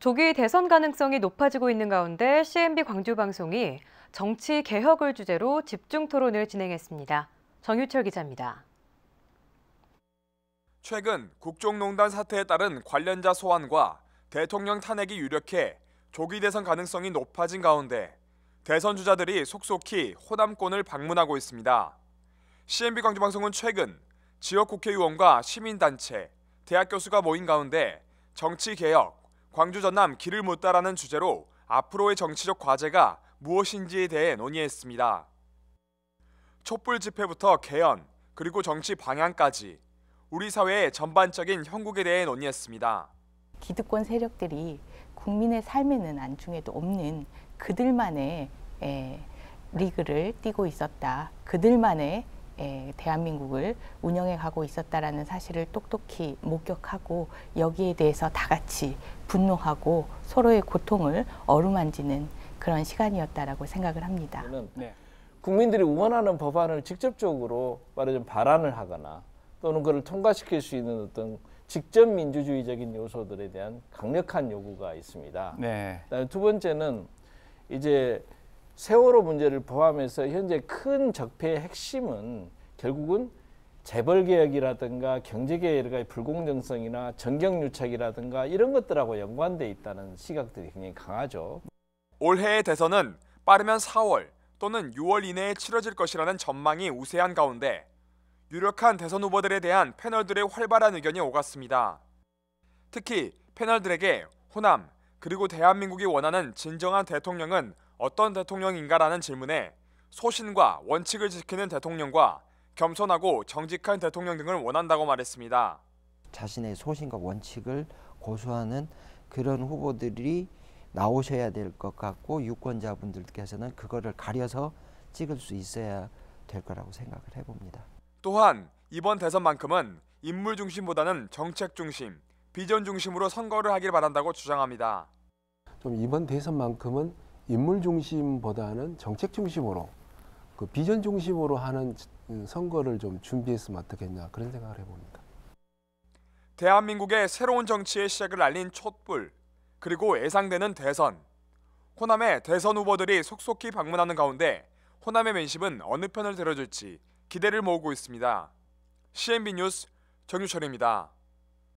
조기 대선 가능성이 높아지고 있는 가운데 c m b 광주방송이 정치 개혁을 주제로 집중 토론을 진행했습니다. 정유철 기자입니다. 최근 국정농단 사태에 따른 관련자 소환과 대통령 탄핵이 유력해 조기 대선 가능성이 높아진 가운데 대선 주자들이 속속히 호남권을 방문하고 있습니다. CNB 광주방송은 최근 지역 국회의원과 시민단체, 대학 교수가 모인 가운데 정치개혁, 광주 전남 길을 묻다라는 주제로 앞으로의 정치적 과제가 무엇인지에 대해 논의했습니다. 촛불 집회부터 개헌 그리고 정치 방향까지 우리 사회의 전반적인 형국에 대해 논의했습니다. 기득권 세력들이 국민의 삶에는 안중에도 없는 그들만의 에, 리그를 뛰고 있었다. 그들만의 예, 대한민국을 운영해 가고 있었다라는 사실을 똑똑히 목격하고 여기에 대해서 다 같이 분노하고 서로의 고통을 어루만지는 그런 시간이었다라고 생각을 합니다. 네. 국민들이 원하는 법안을 직접적으로 말하자면 발안을 하거나 또는 그를 통과시킬 수 있는 어떤 직접 민주주의적인 요소들에 대한 강력한 요구가 있습니다. 네. 두 번째는 이제 세월호 문제를 포함해서 현재 큰 적폐의 핵심은 결국은 재벌 개혁이라든가 경제 개혁의 불공정성이나 전경 유착이라든가 이런 것들하고 연관돼 있다는 시각들이 굉장히 강하죠. 올해의 대선은 빠르면 4월 또는 6월 이내에 치러질 것이라는 전망이 우세한 가운데 유력한 대선 후보들에 대한 패널들의 활발한 의견이 오갔습니다. 특히 패널들에게 호남 그리고 대한민국이 원하는 진정한 대통령은 어떤 대통령인가라는 질문에 소신과 원칙을 지키는 대통령과 겸손하고 정직한 대통령 등을 원한다고 말했습니다. 자신의 소신과 원칙을 고수하는 그런 후보들이 나오셔야 될 것 같고 유권자분들께서는 그거를 가려서 찍을 수 있어야 될 거라고 생각을 해봅니다. 또한 이번 대선만큼은 인물 중심보다는 정책 중심, 비전 중심으로 선거를 하길 바란다고 주장합니다. 좀 이번 대선만큼은 인물 중심보다는 정책 중심으로 그 비전 중심으로 하는 선거를 좀 준비했으면 어떻겠냐 그런 생각을 해봅니다. 대한민국의 새로운 정치의 시작을 알린 촛불 그리고 예상되는 대선 호남의 대선 후보들이 속속히 방문하는 가운데 호남의 민심은 어느 편을 들어줄지 기대를 모으고 있습니다. CNB 뉴스 정유철입니다.